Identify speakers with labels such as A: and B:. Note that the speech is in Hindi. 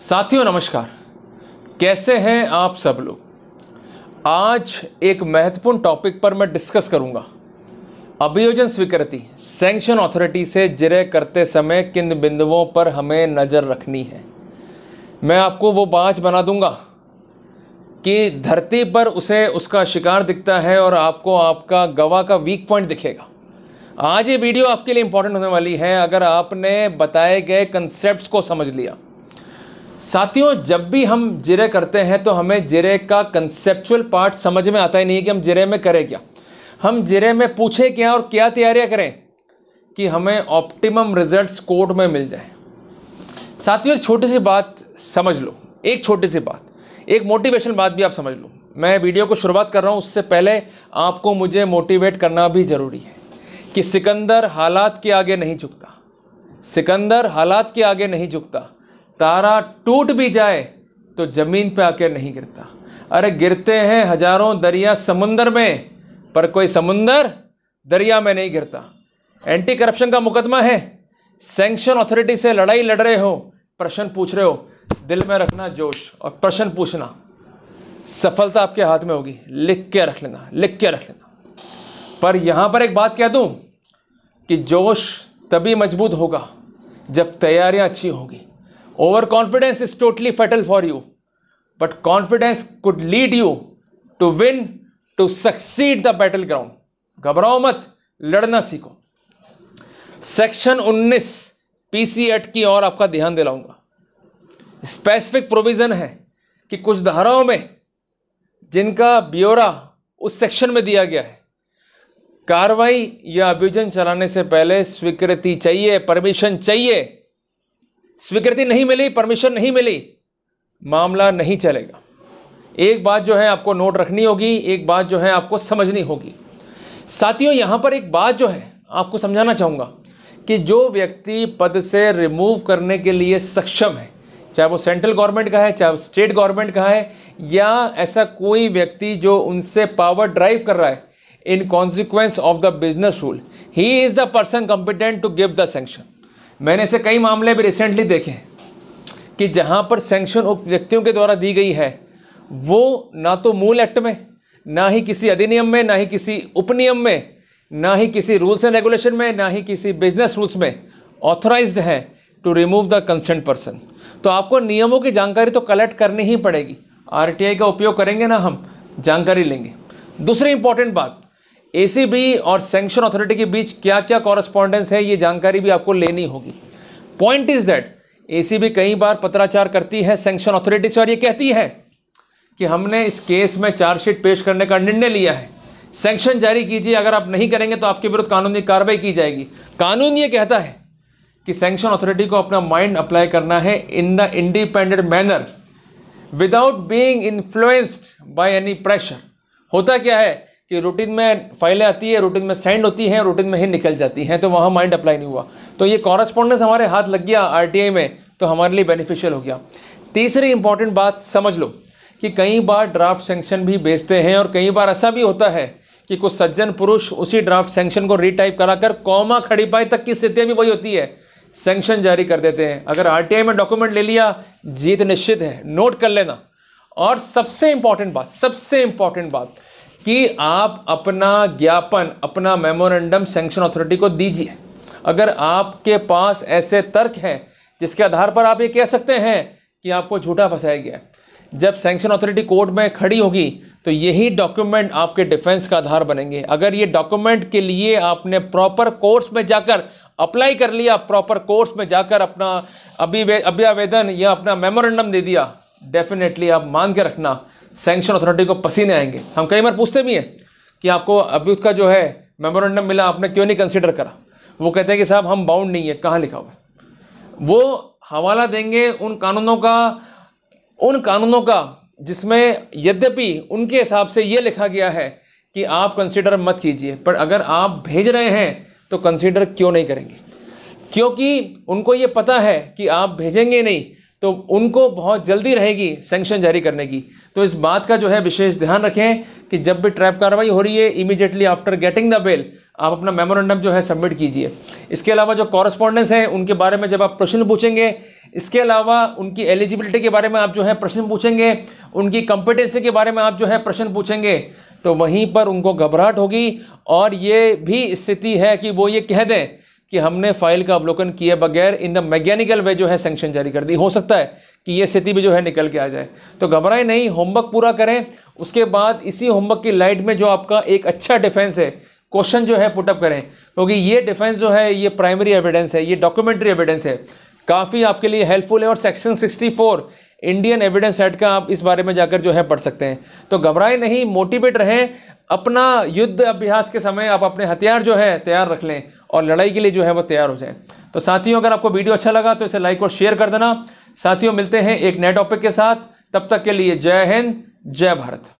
A: साथियों नमस्कार कैसे हैं आप सब लोग आज एक महत्वपूर्ण टॉपिक पर मैं डिस्कस करूंगा अभियोजन स्वीकृति सैंक्शन अथॉरिटी से जिरे करते समय किन बिंदुओं पर हमें नज़र रखनी है मैं आपको वो बाँच बना दूंगा कि धरती पर उसे उसका शिकार दिखता है और आपको आपका गवाह का वीक पॉइंट दिखेगा आज ये वीडियो आपके लिए इंपॉर्टेंट होने वाली है अगर आपने बताए गए कंसेप्ट को समझ लिया साथियों जब भी हम जिरे करते हैं तो हमें जिरे का कंसेप्चुअल पार्ट समझ में आता ही नहीं कि हम जिरे में करें क्या हम जिरे में पूछें क्या और क्या तैयारियां करें कि हमें ऑप्टिमम रिजल्ट्स कोर्ट में मिल जाए साथियों एक छोटी सी बात समझ लो एक छोटी सी बात एक मोटिवेशन बात भी आप समझ लो मैं वीडियो को शुरुआत कर रहा हूँ उससे पहले आपको मुझे मोटिवेट करना भी ज़रूरी है कि सिकंदर हालात के आगे नहीं झुकता सिकंदर हालात के आगे नहीं झुकता तारा टूट भी जाए तो ज़मीन पे आकर नहीं गिरता अरे गिरते हैं हजारों दरिया समुंदर में पर कोई समुंदर दरिया में नहीं गिरता एंटी करप्शन का मुकदमा है सेंक्शन अथॉरिटी से लड़ाई लड़ रहे हो प्रश्न पूछ रहे हो दिल में रखना जोश और प्रश्न पूछना सफलता आपके हाथ में होगी लिख के रख लेना लिख के रख लेना पर यहाँ पर एक बात कह दूँ कि जोश तभी मजबूत होगा जब तैयारियाँ अच्छी होंगी confidence is totally totally for you but confidence could lead you to win to succeed the battle ground घबराओ मत लड़ना सीखो सेक्शन 19 पीसी एक्ट की ओर आपका ध्यान दिलाऊंगा स्पेसिफिक प्रोविजन है कि कुछ धाराओं में जिनका ब्योरा उस सेक्शन में दिया गया है कार्रवाई या अभियोजन चलाने से पहले स्वीकृति चाहिए परमिशन चाहिए स्वीकृति नहीं मिली परमिशन नहीं मिली मामला नहीं चलेगा एक बात जो है आपको नोट रखनी होगी एक बात जो है आपको समझनी होगी साथियों यहां पर एक बात जो है आपको समझाना चाहूंगा कि जो व्यक्ति पद से रिमूव करने के लिए सक्षम है चाहे वो सेंट्रल गवर्नमेंट का है चाहे वो स्टेट गवर्नमेंट का है या ऐसा कोई व्यक्ति जो उनसे पावर ड्राइव कर रहा है in consequence of the business rule he is the person competent to give the sanction मैंने ऐसे कई मामले भी रिसेंटली देखे कि जहाँ पर सेंक्शन उक्त व्यक्तियों के द्वारा दी गई है वो ना तो मूल एक्ट में ना ही किसी अधिनियम में ना ही किसी उपनियम में ना ही किसी रूल्स एंड रेगुलेशन में ना ही किसी बिजनेस रूल्स में ऑथोराइज है to remove the consent person तो आपको नियमों की जानकारी तो कलेक्ट करनी ही पड़ेगी आरटीआई का उपयोग करेंगे ना हम जानकारी लेंगे दूसरी इंपॉर्टेंट बात एसीबी और सेंक्शन अथॉरिटी के बीच क्या क्या कॉरेस्पॉन्डेंस है ये जानकारी भी आपको लेनी होगी पॉइंट इज दैट एसीबी कई बार पत्राचार करती है सेंक्शन अथॉरिटी से और ये कहती है कि हमने इस केस में चार्जशीट पेश करने का निर्णय लिया है सेंक्शन जारी कीजिए अगर आप नहीं करेंगे तो आपके विरुद्ध कानूनी कार्रवाई की जाएगी कानून ये कहता है कि सेंक्शन अथॉरिटी को अपना माइंड अप्लाई करना है in the independent manner without being influenced by any pressure होता क्या है कि रूटीन में फाइलें आती है रूटीन में सेंड होती हैं रूटीन में ही निकल जाती हैं तो वहाँ माइंड अप्लाई नहीं हुआ तो ये कॉरेस्पॉन्डेंस हमारे हाथ लग गया आर में तो हमारे लिए बेनिफिशियल हो गया तीसरी इंपॉर्टेंट बात समझ लो कि कई बार ड्राफ्ट सेंक्शन भी बेचते हैं और कई बार ऐसा भी होता है कि कुछ सज्जन पुरुष उसी ड्राफ्ट सेंक्शन को रीटाइप कराकर कौमा खड़ी पाए तक की स्थितियाँ भी वही होती है सेंक्शन जारी कर देते हैं अगर आर में डॉक्यूमेंट ले लिया जीत निश्चित है नोट कर लेना और सबसे इंपॉर्टेंट बात सबसे इंपॉर्टेंट बात कि आप अपना ज्ञापन अपना मेमोरेंडम सेंक्शन अथॉरिटी को दीजिए अगर आपके पास ऐसे तर्क हैं जिसके आधार पर आप ये कह सकते हैं कि आपको झूठा फंसाया गया जब सेंक्शन अथॉरिटी कोर्ट में खड़ी होगी तो यही डॉक्यूमेंट आपके डिफेंस का आधार बनेंगे अगर ये डॉक्यूमेंट के लिए आपने प्रॉपर कोर्स में जाकर अप्लाई कर लिया प्रॉपर कोर्स में जाकर अपना अभिवे अभ्यावेदन या अपना मेमोरेंडम दे दिया डेफिनेटली आप मान के रखना सेंक्शन अथॉरिटी को पसीने आएंगे हम कई बार पूछते भी हैं कि आपको अभी उसका जो है मेमोरेंडम मिला आपने क्यों नहीं कंसिडर करा वो कहते हैं कि साहब हम बाउंड नहीं है कहाँ लिखा हुआ है वो हवाला देंगे उन कानूनों का उन कानूनों का जिसमें यद्यपि उनके हिसाब से ये लिखा गया है कि आप कंसिडर मत कीजिए पर अगर आप भेज रहे हैं तो कंसिडर क्यों नहीं करेंगे क्योंकि उनको ये पता है कि आप भेजेंगे नहीं तो उनको बहुत जल्दी रहेगी सेंक्शन जारी करने की तो इस बात का जो है विशेष ध्यान रखें कि जब भी ट्रैप कार्रवाई हो रही है immediately after getting the bell आप अपना मेमोरेंडम जो है सबमिट कीजिए इसके अलावा जो कॉरस्पॉन्डेंस है उनके बारे में जब आप प्रश्न पूछेंगे इसके अलावा उनकी एलिजिबिलिटी के बारे में आप जो है प्रश्न पूछेंगे उनकी कंपिटेंसी के बारे में आप जो है प्रश्न पूछेंगे तो वहीं पर उनको घबराहट होगी और ये भी स्थिति है कि वो ये कह दें कि हमने फाइल का अवलोकन किए बगैर इन द मैकेनिकल वे जो है सेंक्शन जारी कर दी हो सकता है कि ये स्थिति भी जो है निकल के आ जाए तो घबराएं नहीं होमवर्क पूरा करें उसके बाद इसी होमवर्क की लाइट में जो आपका एक अच्छा डिफेंस है क्वेश्चन जो है पुटअप करें क्योंकि तो ये डिफेंस जो है ये प्राइमरी एविडेंस है ये डॉक्यूमेंट्री एविडेंस है काफ़ी आपके लिए हेल्पफुल है और section sixty Indian evidence act का आप इस बारे में जाकर जो है पढ़ सकते हैं तो घबराए नहीं मोटिवेट रहें अपना युद्ध अभ्यास के समय आप अपने हथियार जो है तैयार रख लें और लड़ाई के लिए जो है वो तैयार हो जाएं तो साथियों अगर आपको वीडियो अच्छा लगा तो इसे लाइक और शेयर कर देना साथियों मिलते हैं एक नए टॉपिक के साथ तब तक के लिए जय हिंद जय भारत